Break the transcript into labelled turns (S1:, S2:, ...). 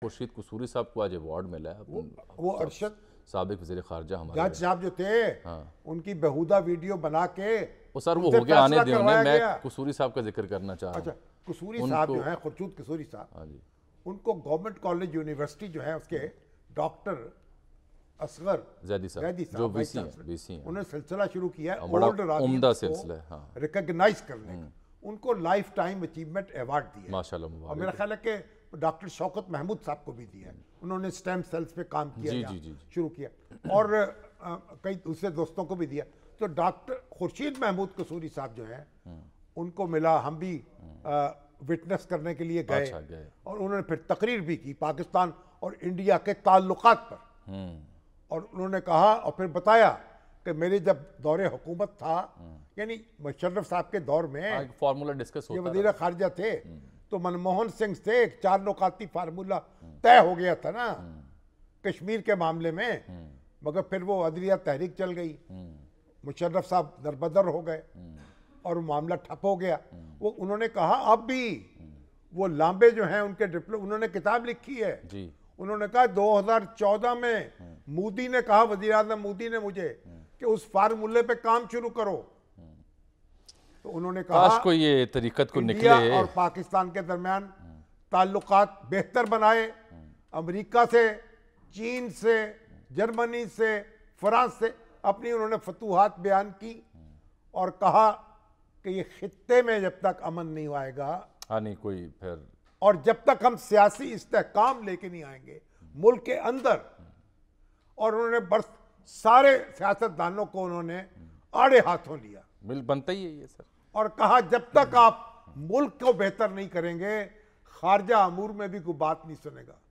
S1: खुर्शीद कसूरी साहब को आज अवार्ड मिला है वो, वो तो अरशद सबक वजी खारजा हमारे जज साहब जो थे हाँ।
S2: उनकी बेहुदा वीडियो बना के वो सर वो हो गया आने दें उन्हें मैं
S1: कसूरी साहब का जिक्र करना चाह रहा अच्छा कसूरी साहब जो हैं खुर्शूद कसूरी साहब हाँ जी
S2: उनको गवर्नमेंट कॉलेज यूनिवर्सिटी जो है उसके डॉक्टर असगर
S1: जैदी साहब जो बीसी हैं बीसी हैं उन्होंने
S2: सिलसिला शुरू किया है हाँ, बड़ा उम्दा सिलसिला है रिकॉग्नाइज हाँ। करने का हम्म। उनको लाइफ टाइम अचीवमेंट अवार्ड
S1: दिया माशाल्लाह और मेरा
S2: ख्याल है कि डॉक्टर शौकत महमूद साहब को भी दिया है उन्होंने स्टेम सेल्स पे काम किया जी, जी, जी. शुरू किया और कई दूसरे दोस्तों को भी दिया तो डॉक्टर खुर्शीद महमूद कसूरी साहब जो हैं उनको मिला हम भी आ, विटनेस करने के लिए अच्छा, गए, और उन्होंने फिर तकरीर भी की पाकिस्तान और इंडिया के ताल्लुक पर हम्म। और उन्होंने कहा और फिर बताया कि मेरे जब दौरे हुकूमत था हम्म। यानी मुशर्रफ साहब के दौर में
S1: फार्मूला हाँ, डिस्कस ये वजीर
S2: खारजा थे हम्म। तो मनमोहन सिंह से एक चार नौकाती फार्मूला तय हो गया था ना कश्मीर के मामले में मगर फिर वो अदलिया तहरीक चल गई मुशर्रफ साहब दरबदर हो गए और मामला ठप हो गया वो उन्होंने कहा अब भी वो लांबे जो हैं उनके डिप्लो उन्होंने किताब लिखी है जी। उन्होंने कहा 2014 में मोदी ने कहा वजीर मोदी ने मुझे कि उस फार्मूले पे काम शुरू करो तो उन्होंने कहा को
S1: ये तरीकत को निकले और
S2: पाकिस्तान के दरमियान ताल्लुक बेहतर बनाए अमेरिका से चीन से जर्मनी से फ्रांस से अपनी उन्होंने फतूहत बयान की और कहा कि ये खत्े में जब तक अमन नहीं आएगा
S1: हाँ नहीं कोई फिर
S2: और जब तक हम सियासी इस्तेकाम लेके नहीं आएंगे मुल्क के अंदर और उन्होंने बर्फ सारे सियासतदानों को उन्होंने आड़े हाथों लिया मिल बनता ही है ये सर और कहा जब तक आप मुल्क को बेहतर नहीं करेंगे खारजा अमूर में भी कोई बात नहीं सुनेगा